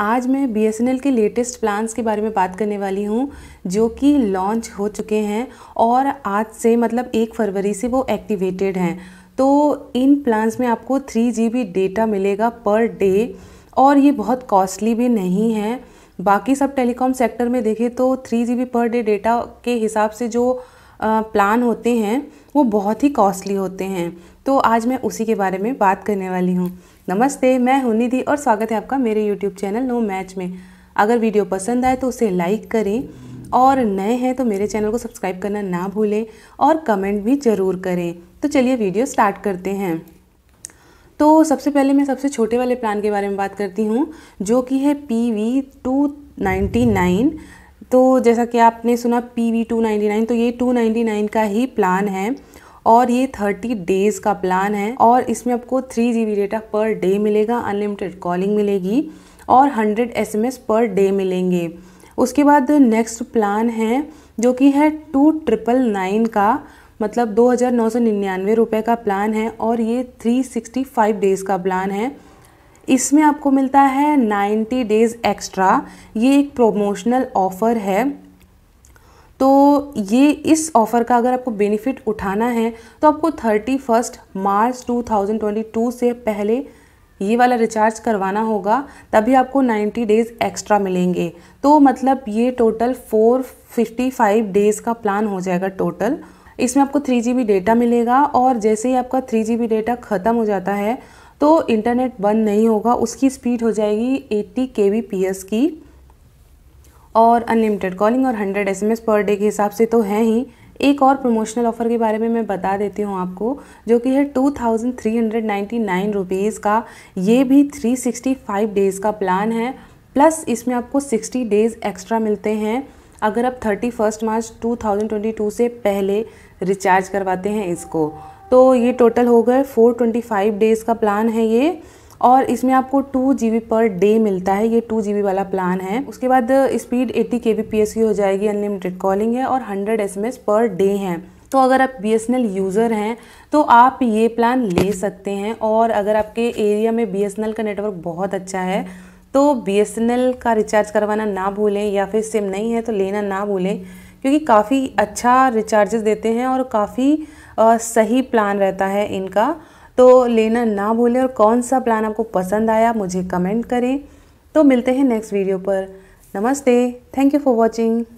आज मैं बी के लेटेस्ट प्लान्स के बारे में बात करने वाली हूँ जो कि लॉन्च हो चुके हैं और आज से मतलब एक फरवरी से वो एक्टिवेटेड हैं तो इन प्लान्स में आपको थ्री जी डेटा मिलेगा पर डे और ये बहुत कॉस्टली भी नहीं है बाकी सब टेलीकॉम सेक्टर में देखें तो three G per day data के हिसाब से जो प्लान होते हैं वो बहुत ही कॉस्टली होते हैं तो आज मैं उसी के बारे में बात करने वाली हूँ नमस्ते मैं हूं निधि और स्वागत है आपका मेरे यूट्यूब चैनल नो मैच में अगर वीडियो पसंद आए तो उसे लाइक करें और नए हैं तो मेरे चैनल को सब्सक्राइब करना ना भूलें और कमेंट भी ज़रूर करें तो चलिए वीडियो स्टार्ट करते हैं तो सबसे पहले मैं सबसे छोटे वाले प्लान के बारे में बात करती हूँ जो कि है P V two ninety nine तो जैसा कि आपने सुना P V two ninety nine तो ये टू नाइन्टी नाइन का ही प्लान है और ये थर्टी डेज़ का प्लान है और इसमें आपको three G B data per day मिलेगा अनलिमिटेड कॉलिंग मिलेगी और hundred S M S per day मिलेंगे उसके बाद नेक्स्ट प्लान है जो कि है टू ट्रिपल नाइन का मतलब दो हज़ार नौ सौ निन्यानवे रुपये का प्लान है और ये थ्री सिक्सटी फाइव डेज़ का प्लान है इसमें आपको मिलता है 90 डेज़ एक्स्ट्रा ये एक प्रोमोशनल ऑफ़र है तो ये इस ऑफ़र का अगर आपको बेनिफिट उठाना है तो आपको थर्टी फर्स्ट मार्च 2022 से पहले ये वाला रिचार्ज करवाना होगा तभी आपको 90 डेज़ एक्स्ट्रा मिलेंगे तो मतलब ये टोटल 455 डेज़ का प्लान हो जाएगा टोटल इसमें आपको थ्री जी बी डेटा मिलेगा और जैसे ही आपका थ्री जी बी डेटा ख़त्म हो जाता है तो इंटरनेट बंद नहीं होगा उसकी स्पीड हो जाएगी 80 के की और अनलिमिटेड कॉलिंग और 100 एस पर डे के हिसाब से तो है ही एक और प्रमोशनल ऑफ़र के बारे में मैं बता देती हूँ आपको जो कि है two thousand three hundred ninety nine rupees का ये भी थ्री सिक्सटी फाइव डेज़ का प्लान है प्लस इसमें आपको सिक्सटी डेज़ एक्स्ट्रा मिलते हैं अगर आप thirty first March two thousand twenty two से पहले रिचार्ज करवाते हैं इसको तो ये टोटल हो गए 425 डेज़ का प्लान है ये और इसमें आपको टू जी पर डे मिलता है ये टू जी वाला प्लान है उसके बाद स्पीड एट्टी के बी की हो जाएगी अनलिमिटेड कॉलिंग है और हंड्रेड एस पर डे हैं तो अगर आप बी यूज़र हैं तो आप ये प्लान ले सकते हैं और अगर आपके एरिया में बी का नेटवर्क बहुत अच्छा है तो बी का रिचार्ज करवाना ना भूलें या फिर सिम नहीं है तो लेना ना भूलें क्योंकि काफ़ी अच्छा रिचार्जेस देते हैं और काफ़ी सही प्लान रहता है इनका तो लेना ना भूलें और कौन सा प्लान आपको पसंद आया मुझे कमेंट करें तो मिलते हैं नेक्स्ट वीडियो पर नमस्ते थैंक यू फॉर वॉचिंग